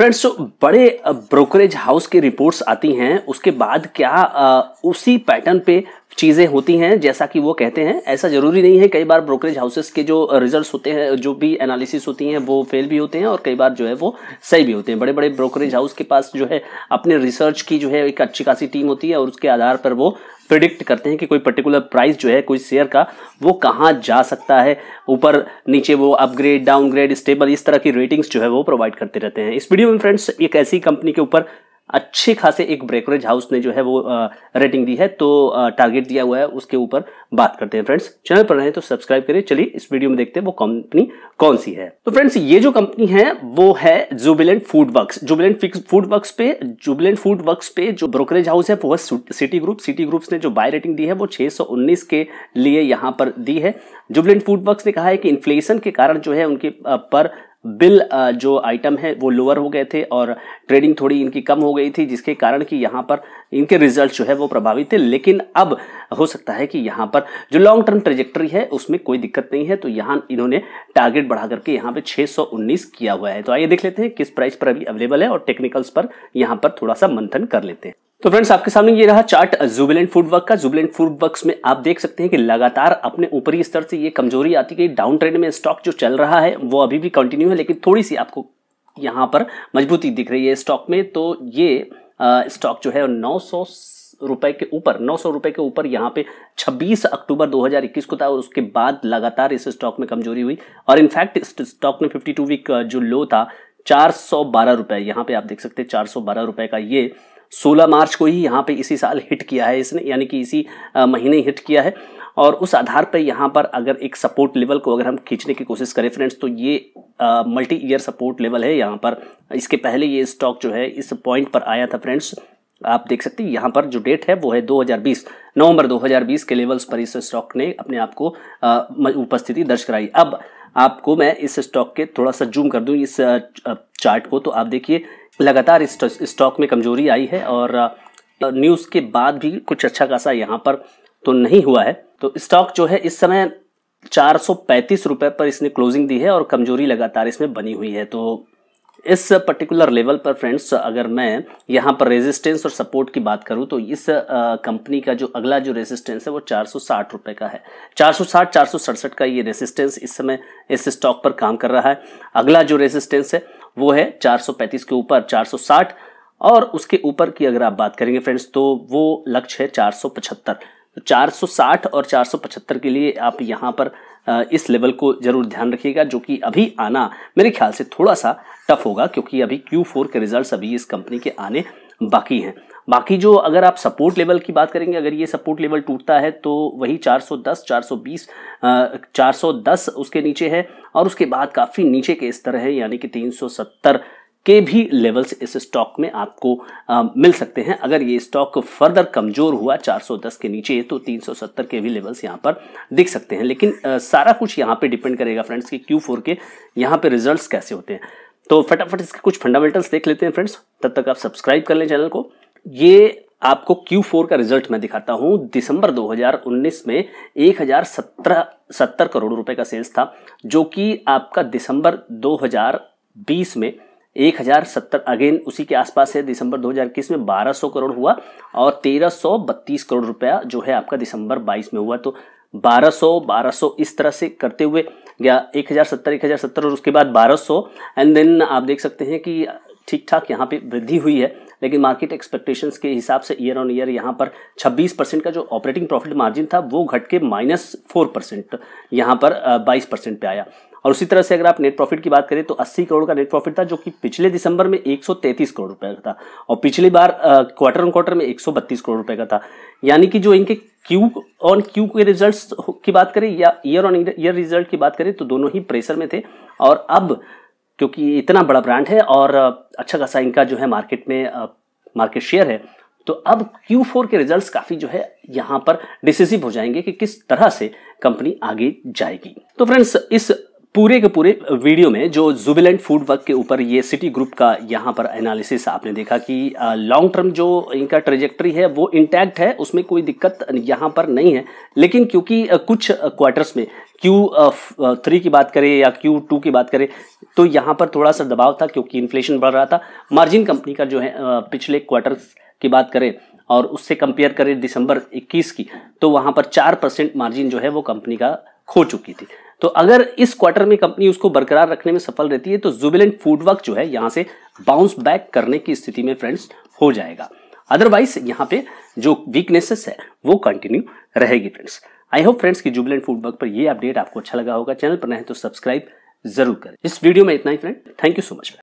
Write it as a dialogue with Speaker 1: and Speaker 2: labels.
Speaker 1: friends बड़े brokerage house की reports आती हैं उसके बाद क्या उसी पैटर्न पे चीज़ें होती हैं जैसा कि वो कहते हैं ऐसा ज़रूरी नहीं है कई बार ब्रोकरेज हाउसेस के जो रिजल्ट्स होते हैं जो भी एनालिसिस होती हैं वो फेल भी होते हैं और कई बार जो है वो सही भी होते हैं बड़े बड़े ब्रोकरेज हाउस के पास जो है अपने रिसर्च की जो है एक अच्छी खासी टीम होती है और उसके आधार पर वो प्रिडिक्ट करते हैं कि कोई पर्टिकुलर प्राइस जो है कोई शेयर का वो कहाँ जा सकता है ऊपर नीचे वो अपग्रेड डाउनग्रेड स्टेबल इस तरह की रेटिंग्स जो है वो प्रोवाइड करते रहते हैं इस वीडियो में फ्रेंड्स एक ऐसी कंपनी के ऊपर अच्छी खासे एक ब्रेकरेज हाउस ने जो है वो रेटिंग दी है तो टारगेट दिया हुआ है उसके ऊपर बात करते हैं फ्रेंड्स चैनल पर रहे तो सब्सक्राइब करें चलिए इस वीडियो में देखते हैं वो कंपनी कौन सी है तो फ्रेंड्स ये जो कंपनी है वो है Jubilant Food Work Jubilant Food Work पे जुबिलेंट फूड वर्क पे जो ब्रोकरेज हाउस है वो है सिटी ग्रुप सिटी ग्रुप ने जो बाय रेटिंग दी है वो 619 के लिए यहाँ पर दी है जुबिलेंट फूड वर्क ने कहा है कि इन्फ्लेशन के कारण जो है उनके पर बिल जो आइटम है वो लोअर हो गए थे और ट्रेडिंग थोड़ी इनकी कम हो गई थी जिसके कारण कि यहाँ पर इनके रिजल्ट जो है वो प्रभावित थे लेकिन अब हो सकता है कि यहाँ पर जो लॉन्ग टर्म ट्रेजेक्ट्री है उसमें कोई दिक्कत नहीं है तो यहाँ इन्होंने टारगेट बढ़ा करके यहाँ पे 619 किया हुआ है तो आइए देख लेते हैं किस प्राइस पर अभी अवेलेबल है और टेक्निकल्स पर यहाँ पर थोड़ा सा मंथन कर लेते हैं तो फ्रेंड्स आपके सामने ये रहा चार्ट जुबिलेंट फूड वर्क का जुबिलेंट फूड वर्क्स में आप देख सकते हैं कि लगातार अपने ऊपरी स्तर से ये कमजोरी आती गई डाउन ट्रेंड में स्टॉक जो चल रहा है वो अभी भी कंटिन्यू है लेकिन थोड़ी सी आपको यहाँ पर मजबूती दिख रही है स्टॉक में तो ये स्टॉक जो है नौ रुपए के ऊपर नौ सौ रुपए के ऊपर यहाँ पे 26 अक्टूबर 2021 को था और उसके बाद लगातार इस स्टॉक में कमजोरी हुई और इनफैक्ट इस स्टॉक में 52 वीक जो लो था चार सौ बारह रुपए यहाँ पे आप देख सकते हैं चार सौ बारह रुपए का ये 16 मार्च को ही यहाँ पे इसी साल हिट किया है इसने यानी कि इसी महीने हिट किया है और उस आधार पर यहाँ पर अगर एक सपोर्ट लेवल को अगर हम खींचने की कोशिश करें फ्रेंड्स तो ये मल्टी ईयर सपोर्ट लेवल है यहाँ पर इसके पहले ये स्टॉक जो है इस पॉइंट पर आया था फ्रेंड्स आप देख सकते हैं यहाँ पर जो डेट है वो है 2020 नवंबर 2020 के लेवल्स पर इस स्टॉक ने अपने आप को उपस्थिति दर्ज कराई अब आपको मैं इस स्टॉक के थोड़ा सा जूम कर दूं इस चार्ट को तो आप देखिए लगातार स्टॉक में कमजोरी आई है और न्यूज़ के बाद भी कुछ अच्छा खासा यहाँ पर तो नहीं हुआ है तो स्टॉक जो है इस समय चार रुपये पर इसने क्लोजिंग दी है और कमजोरी लगातार इसमें बनी हुई है तो इस पर्टिकुलर लेवल पर फ्रेंड्स अगर मैं यहाँ पर रेजिस्टेंस और सपोर्ट की बात करूँ तो इस कंपनी का जो अगला जो रेजिस्टेंस है वो चार सौ साठ रुपये का है चार चार सौ साठ सौ सड़सठ का ये रेजिस्टेंस इस समय इस स्टॉक पर काम कर रहा है अगला जो रेजिस्टेंस है वो है 435 के ऊपर 460 और उसके ऊपर की अगर आप बात करेंगे फ्रेंड्स तो वो लक्ष्य है 475 तो 460 और 475 के लिए आप यहाँ पर इस लेवल को जरूर ध्यान रखिएगा जो कि अभी आना मेरे ख्याल से थोड़ा सा टफ होगा क्योंकि अभी Q4 के रिजल्ट्स अभी इस कंपनी के आने बाकी हैं बाकी जो अगर आप सपोर्ट लेवल की बात करेंगे अगर ये सपोर्ट लेवल टूटता है तो वही 410 420 410 उसके नीचे है और उसके बाद काफ़ी नीचे के स्तर है यानी कि 370 के भी लेवल्स इस स्टॉक में आपको आ, मिल सकते हैं अगर ये स्टॉक फर्दर कमजोर हुआ 410 के नीचे तो 370 के भी लेवल्स यहाँ पर दिख सकते हैं लेकिन आ, सारा कुछ यहाँ पे डिपेंड करेगा फ्रेंड्स कि Q4 के यहाँ पे रिजल्ट्स कैसे होते हैं तो फटाफट इसके कुछ फंडामेंटल्स देख लेते हैं फ्रेंड्स तब तक आप सब्सक्राइब कर लें चैनल को ये आपको Q4 का रिजल्ट मैं दिखाता हूं दिसंबर 2019 में 1017 सत्तर करोड़ रुपए का सेल्स था जो कि आपका दिसंबर 2020 में 1070 अगेन उसी के आसपास है दिसंबर 2021 में 1200 करोड़ हुआ और 1332 करोड़ रुपया जो है आपका दिसंबर 22 में हुआ तो 1200 1200 इस तरह से करते हुए या 1070 1070 और उसके बाद 1200 एंड देन आप देख सकते हैं कि ठीक ठाक यहाँ पे वृद्धि हुई है लेकिन मार्केट एक्सपेक्टेशंस के हिसाब से ईयर ऑन ईयर यहाँ पर 26 परसेंट का जो ऑपरेटिंग प्रॉफिट मार्जिन था वो घट के माइनस फोर परसेंट यहाँ पर बाईस परसेंट पर आया और उसी तरह से अगर आप नेट प्रॉफिट की बात करें तो 80 करोड़ का नेट प्रॉफिट था जो कि पिछले दिसंबर में 133 करोड़ रुपए का था और पिछली बार क्वार्टर ऑन क्वार्टर में 132 करोड़ रुपए का था यानी कि जो इनके क्यू ऑन क्यू के रिजल्ट्स की बात करें या ईयर ऑन ईयर रिजल्ट की बात करें तो दोनों ही प्रेशर में थे और अब क्योंकि इतना बड़ा ब्रांड है और अच्छा खासा इनका जो है मार्केट में मार्केट शेयर है तो अब Q4 के रिजल्ट्स काफ़ी जो है यहाँ पर डिसिसिव हो जाएंगे कि किस तरह से कंपनी आगे जाएगी तो फ्रेंड्स इस पूरे के पूरे वीडियो में जो जुबिलेंट फूड वर्क के ऊपर ये सिटी ग्रुप का यहाँ पर एनालिसिस आपने देखा कि लॉन्ग टर्म जो इनका ट्रेजेक्ट्री है वो इंटैक्ट है उसमें कोई दिक्कत यहाँ पर नहीं है लेकिन क्योंकि कुछ क्वार्टर्स में क्यू थ्री की बात करें या क्यू टू की बात करें तो यहाँ पर थोड़ा सा दबाव था क्योंकि इन्फ्लेशन बढ़ रहा था मार्जिन कंपनी का जो है पिछले क्वार्टर्स की बात करें और उससे कंपेयर करें दिसंबर 21 की तो वहाँ पर चार परसेंट मार्जिन जो है वो कंपनी का खो चुकी थी तो अगर इस क्वार्टर में कंपनी उसको बरकरार रखने में सफल रहती है तो जुबिलेंट फूडवर्क जो है यहाँ से बाउंस बैक करने की स्थिति में फ्रेंड्स हो जाएगा अदरवाइज यहाँ पे जो वीकनेसेस है वो कंटिन्यू रहेगी फ्रेंड्स आई होप फ्रेंड्स की जुबिलेंट फूडवर्क पर यह अपडेट आपको अच्छा लगा होगा चैनल पर नहीं तो सब्सक्राइब जरूर करें इस वीडियो में इतना ही friend thank you so much